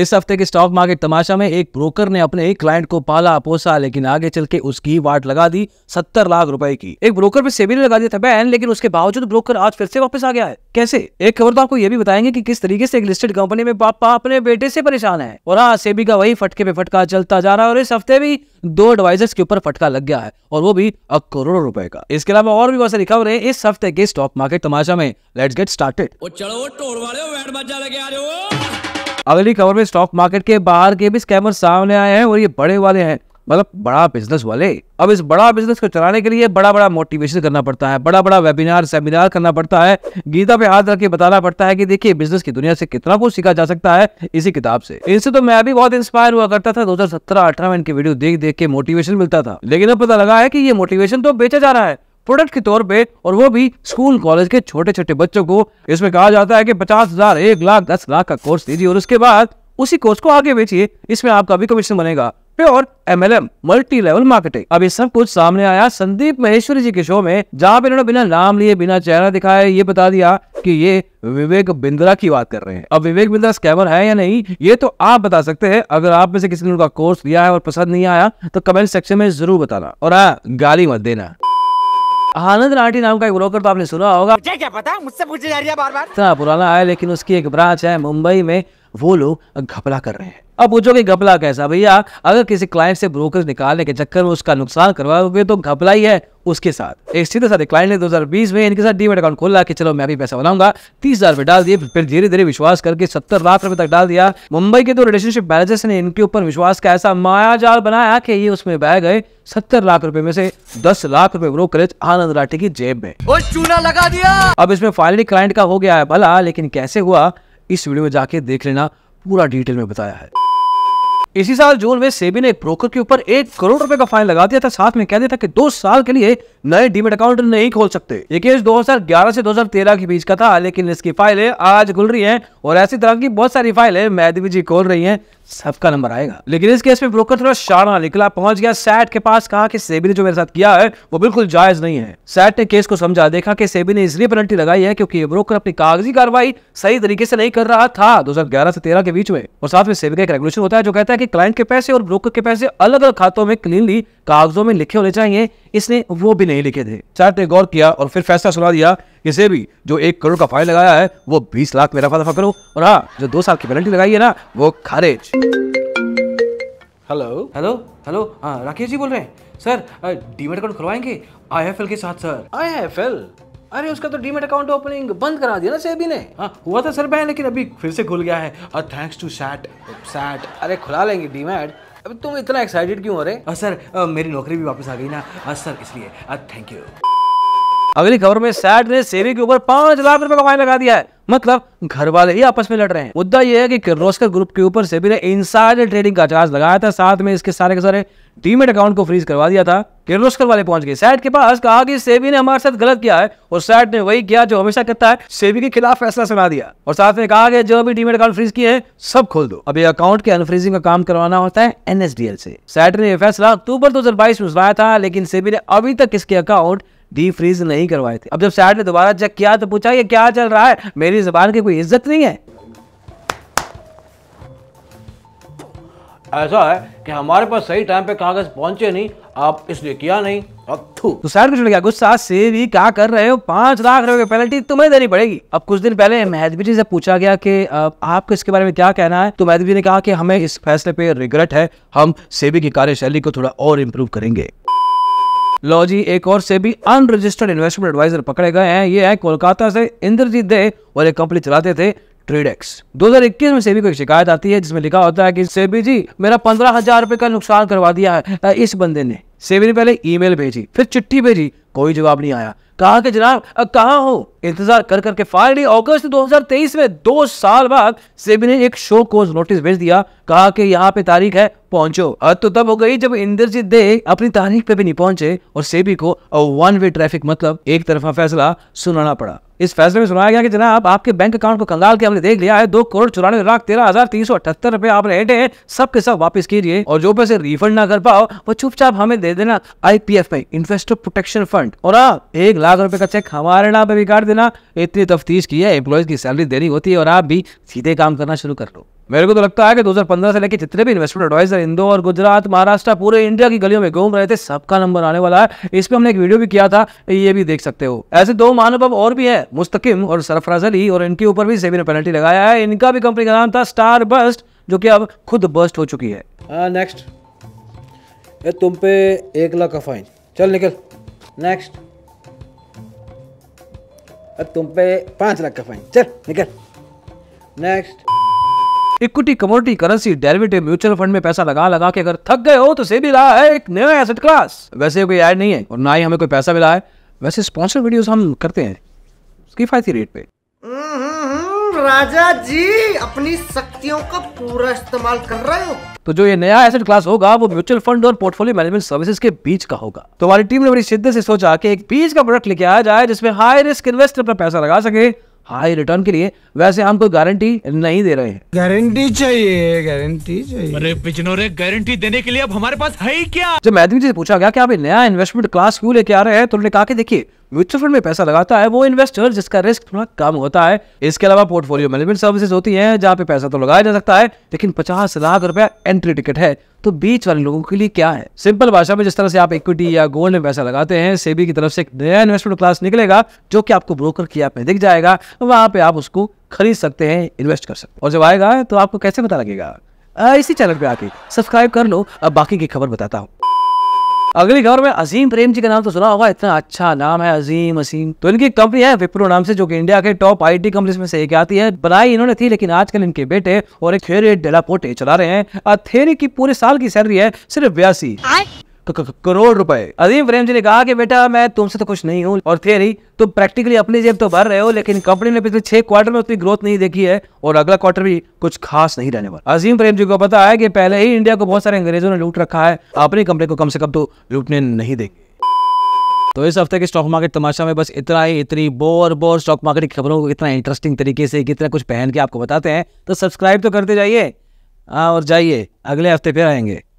इस हफ्ते के स्टॉक मार्केट तमाशा में एक ब्रोकर ने अपने एक क्लाइंट को पाला पोसा लेकिन आगे चल के उसकी वाट लगा दी सत्तर लाख रुपए की एक ब्रोकर पे सेबी ने लगा दिया था बैन लेकिन उसके बावजूद ब्रोकर आज फिर से वापस आ गया है कैसे एक खबर तो आपको ये भी बताएंगे कि किस तरीके से एक लिस्टेड कंपनी में पापा अपने बेटे से परेशान है और हाँ सेबी का वही फटके पे फटका चलता जा रहा है और इस हफ्ते भी दो एडवाइजर्स के ऊपर फटका लग गया है और वो भी अब करोड़ों रुपए का इसके अलावा और भी बहुत सारी है इस हफ्ते के स्टॉक मार्केट तमाशा में लेट्स गेट स्टार्टेड चलो वाले बैठ बजा लगे आ रहे हो अगली खबर में स्टॉक मार्केट के बाहर के भी स्कैमर सामने आए हैं और ये बड़े वाले हैं मतलब बड़ा बिजनेस वाले अब इस बड़ा बिजनेस को चलाने के लिए बड़ा बड़ा मोटिवेशन करना पड़ता है बड़ा बड़ा वेबिनार सेमिनार करना पड़ता है गीता पे हाथ रख के बताना पड़ता है कि देखिए बिजनेस की दुनिया से कितना कुछ सीखा जा सकता है इसी किताब से इनसे तो मैं भी बहुत इंस्पायर हुआ करता था दो हजार में इनकी वीडियो देख देख के मोटिवेशन मिलता था लेकिन अब पता लगा है की ये मोटिवेशन तो बेचा जा रहा है प्रोडक्ट के तौर पे और वो भी स्कूल कॉलेज के छोटे छोटे बच्चों को इसमें कहा जाता है कि पचास हजार एक लाख दस लाख का कोर्स दीजिए और उसके बाद उसी कोर्स को आगे बेचिए इसमें आपका भी कमीशन बनेगा pure M L M multi level marketing अब ये सब कुछ सामने आया संदीप महेश्वरी जी के शो में जहाँ पे इन्होंने बिना नाम लिए बिना चेहरा दिखाया ये बता दिया कि ये विवेक बिंद्रा की बात कर रहे हैं अब विवेक बिंद्रा स्कैमर है या नहीं ये तो आप बता सकते हैं अगर आप में से किसी ने उनका कोर्स लिया है और पसंद नहीं आया तो कमेंट सेक्शन में जरूर बताना और आ, हाँ, गाली मत देना आनंद राठी नाम का एक ब्रोकर तो आपने सुना होगा मुझे क्या पता मुझसे पूछी जा रही है बार बार इतना पुराना है लेकिन उसकी एक ब्रांच है मुंबई में वो लोग घपला कर रहे हैं अब पूछोगे घपला कैसा भैया अगर किसी क्लाइंट से ब्रोकर निकालने के चक्कर में उसका नुकसान करवाओगे तो घपला ही है उसके साथ एक सीधे साथ क्लाइंट ने 2020 में इनके साथ डीमेट अकाउंट खोला कि चलो मैं भी पैसा बनाऊंगा तीस हजार डाल दिए फिर धीरे धीरे विश्वास करके सत्तर लाख रुपए तक डाल दिया मुंबई के दो रिलेशनशिप मैनेजर्स ने इनके ऊपर विश्वास का ऐसा माया जाल बनाया कि ये उसमें बह गए सत्तर लाख रुपए में से दस लाख रुपए ब्रोकरेज आनंद राठी की जेब में चूना लगा दिया अब इसमें फाइनली क्लाइंट का हो गया है भला लेकिन कैसे हुआ इस वीडियो में जाके देख लेना पूरा डिटेल में बताया है इसी साल जून में सेबी ने एक ब्रोकर के ऊपर एक करोड़ रुपए का फाइन लगा दिया था साथ में कह दिया था कि दो साल के लिए नए डीमेट अकाउंट नहीं खोल सकते ये केस 2011 से 2013 के बीच का था लेकिन इसकी फाइलें आज खुल रही हैं और ऐसी तरह की बहुत सारी फाइलें मैदवी जी खोल रही हैं सबका नंबर आएगा लेकिन इस केस में ब्रोकर थोड़ा शाना निकला पहुंच गया सैट के पास कहा कि सेबी ने जो मेरे साथ किया है वो बिल्कुल जायज नहीं है सैट ने केस को समझा देखा कि सेबी ने इसलिए पेनल्टी लगाई है क्योंकि ये ब्रोकर अपनी कागजी कार्रवाई सही तरीके से नहीं कर रहा था 2011 से 13 के बीच में और साथ में सेबी का एक रेगुलेशन होता है जो कहता है कि क्लाइंट के पैसे और ब्रोकर के पैसे अलग अलग खातों में क्लीनली कागजों में लिखे होने चाहिए इसने वो भी नहीं लिखे थे चार्ट ने गौर किया और फिर फैसला सुना दिया इसे भी जो एक करोड़ का फाइन लगाया है वो बीस लाख में रफा दफा करो और हाँ जो दो साल की पेनल्टी लगाई है ना वो खारिज हेलो हेलो हेलो हाँ, राकेश जी बोल रहे हैं सर डीमेट अकाउंट खुलवाएंगे आईएफएल के साथ सर आईएफएल अरे उसका तो डीमेट अकाउंट ओपनिंग बंद करा दिया ना सेबी ने हाँ हुआ था सर बैन लेकिन अभी फिर से खुल गया है और थैंक्स टू सैट सैट अरे खुला लेंगे डीमेट अभी तुम इतना एक्साइटेड क्यों हो रहे सर आ, मेरी नौकरी भी वापस आ गई ना सर इसलिए थैंक यू अगली खबर में सैट ने सेबी के ऊपर पाँच लाख रुपए का फाइन लगा दिया है मतलब घर वाले ही आपस में लड़ रहे हैं मुद्दा यह है कि किर्लोस्कर ग्रुप के ऊपर सेबी ने इंसाइडर ट्रेडिंग का चार्ज लगाया था साथ में इसके सारे के सारे डीमेट अकाउंट को फ्रीज करवा दिया था किर्लोस्कर वाले पहुंच गए सैट के पास कहा कि सेबी ने हमारे साथ गलत किया है और सैट ने वही किया जो हमेशा करता है सेबी के खिलाफ फैसला सुना दिया और साथ में कहा कि जो भी डीमेट अकाउंट फ्रीज किए हैं सब खोल दो अब ये अकाउंट के अनफ्रीजिंग का काम करवाना होता है एनएसडीएल से सैट ने यह फैसला अक्टूबर दो में सुनाया था लेकिन सेबी ने अभी तक इसके अकाउंट डी फ्रीज नहीं करवाए थे अब जब सैड ने दोबारा चेक किया तो पूछा ये क्या चल रहा है मेरी जबान की कोई इज्जत नहीं है ऐसा है कि हमारे पास सही टाइम पे कागज पहुंचे नहीं आप इसलिए किया नहीं तो सैड को गया गुस्सा से भी क्या कर रहे हो पांच लाख रुपए की पेनल्टी तुम्हें देनी पड़ेगी अब कुछ दिन पहले महदबी जी से पूछा गया कि आपको इसके बारे में क्या कहना है तो महदबी ने कहा कि हमें इस फैसले पे रिग्रेट है हम सेबी की कार्यशैली को थोड़ा और इम्प्रूव करेंगे लो जी एक और से भी अनरजिस्टर्ड इन्वेस्टमेंट एडवाइजर पकड़े गए हैं ये है कोलकाता से इंद्रजीत दे और एक कंपनी चलाते थे ट्रेडेक्स 2021 में सेबी को एक शिकायत आती है जिसमें लिखा होता है कि सेबी जी मेरा पंद्रह हजार रुपए का नुकसान करवा दिया है इस बंदे ने सेबी ने पहले ईमेल भेजी फिर चिट्ठी भेजी कोई जवाब नहीं आया कहा कि जनाब अब कहाँ हो इंतजार कर करके फाइनली अगस्त 2023 में दो साल बाद सेबी ने एक शो कोज नोटिस भेज दिया कहा कि यहाँ पे तारीख है पहुंचो हद तो तब हो गई जब इंद्रजीत दे अपनी तारीख पे भी नहीं पहुंचे और सेबी को वन वे ट्रैफिक मतलब एक तरफा फैसला सुनाना पड़ा इस फैसले में सुनाया गया कि जनाब आपके बैंक अकाउंट को कंगाल के हमने देख लिया है दो करोड़ चौरानवे लाख तेरह हजार तीन सौ अठहत्तर रुपए आपने हेटे सबके सब वापस कीजिए और जो पैसे रिफंड ना कर पाओ वो चुपचाप हमें दे देना आईपीएफ में इन्वेस्टर प्रोटेक्शन फंड और आप एक लाख रुपए का चेक हमारे नाम पे भी काट देना इतनी तफ्तीश की है एम्प्लॉयज की सैलरी देनी होती है और आप भी सीधे काम करना शुरू कर लो मेरे को तो लगता है कि 2015 से लेकर जितने भी इन्वेस्टमेंट एडवाइजर इंदौर गुजरात महाराष्ट्र पूरे इंडिया की गलियों में घूम रहे थे सबका नंबर आने वाला है इस पर हमने एक वीडियो भी किया था ये भी देख सकते हो ऐसे दो महानुभव और भी है मुस्तकिम और सरफराज अली और इनके ऊपर भी सेबी ने पेनल्टी लगाया है इनका भी कंपनी का नाम था स्टार बस्ट जो कि अब खुद बस्ट हो चुकी है नेक्स्ट हाँ, तुम पे एक लाख का फाइन चल निकल नेक्स्ट तुम पे पांच लाख का फाइन चल निकल next equity commodity currency derivative mutual fund में पैसा लगा लगा के अगर थक गए हो तो से भी रहा है एक नया एसेट क्लास वैसे कोई ऐड नहीं है और ना ही हमें कोई पैसा मिला है वैसे स्पॉन्सर वीडियोस हम करते हैं किफायती रेट पे हम्म, राजा जी अपनी शक्तियों का पूरा इस्तेमाल कर रहे हो तो जो ये नया एसेट क्लास होगा वो म्यूचुअल फंड और पोर्टफोलियो मैनेजमेंट सर्विसेज के बीच का होगा तो हमारी टीम ने बड़ी शिद्दत से सोचा कि एक बीच का प्रोडक्ट लेके आया जाए जिसमें हाई रिस्क इन्वेस्टर अपना पैसा लगा सके हाई रिटर्न के लिए वैसे हम कोई गारंटी नहीं दे रहे हैं गारंटी चाहिए गारंटी चाहिए अरे पिछनोरे गारंटी देने के लिए अब हमारे पास है ही क्या जब मैदी जी से पूछा गया कि आप नया इन्वेस्टमेंट क्लास क्यों लेके आ रहे हैं तो उन्होंने कहा कि देखिए म्यूचुअल फंड में पैसा लगाता है वो इन्वेस्टर जिसका रिस्क थोड़ा कम होता है इसके अलावा पोर्टफोलियो मैनेजमेंट सर्विसेज होती हैं जहाँ पे पैसा तो लगाया जा सकता है लेकिन पचास लाख रुपया एंट्री टिकट है तो बीच वाले लोगों के लिए क्या है सिंपल भाषा में जिस तरह से आप इक्विटी या गोल्ड में पैसा लगाते हैं सेबी की तरफ से एक नया इन्वेस्टमेंट क्लास निकलेगा जो कि आपको ब्रोकर की आप में दिख जाएगा वहाँ पे आप उसको खरीद सकते हैं इन्वेस्ट कर सकते हैं और जब आएगा तो आपको कैसे पता लगेगा इसी चैनल पे आके सब्सक्राइब कर लो अब बाकी की खबर बताता हूँ अगली खबर में अजीम प्रेम जी का नाम तो सुना होगा इतना अच्छा नाम है अजीम असीम तो इनकी कंपनी है विप्रो नाम से जो कि इंडिया के टॉप आईटी कंपनी में से एक आती है बनाई इन्होंने थी लेकिन आजकल इनके बेटे और एक डेला पोटे चला रहे हैं थेरे की पूरे साल की सैलरी है सिर्फ बयासी करोड़ रुपए अजीम प्रेम जी ने कहा कि बेटा मैं तुमसे तो कुछ नहीं हूँ और ही तुम प्रैक्टिकली अपनी जेब तो भर रहे हो लेकिन कंपनी ने पिछले छह क्वार्टर में उतनी ग्रोथ नहीं देखी है और अगला क्वार्टर भी कुछ खास नहीं रहने वाला अजीम प्रेम जी को पता है की पहले ही इंडिया को बहुत सारे अंग्रेजों ने लूट रखा है अपनी कंपनी को कम से कम तो लूटने नहीं देंगे तो इस हफ्ते के स्टॉक मार्केट तमाशा में बस इतना ही इतनी बोर बोर स्टॉक मार्केट की खबरों को इतना इंटरेस्टिंग तरीके से कितना कुछ पहन के आपको बताते हैं तो सब्सक्राइब तो करते जाइए हाँ और जाइए अगले हफ्ते फिर आएंगे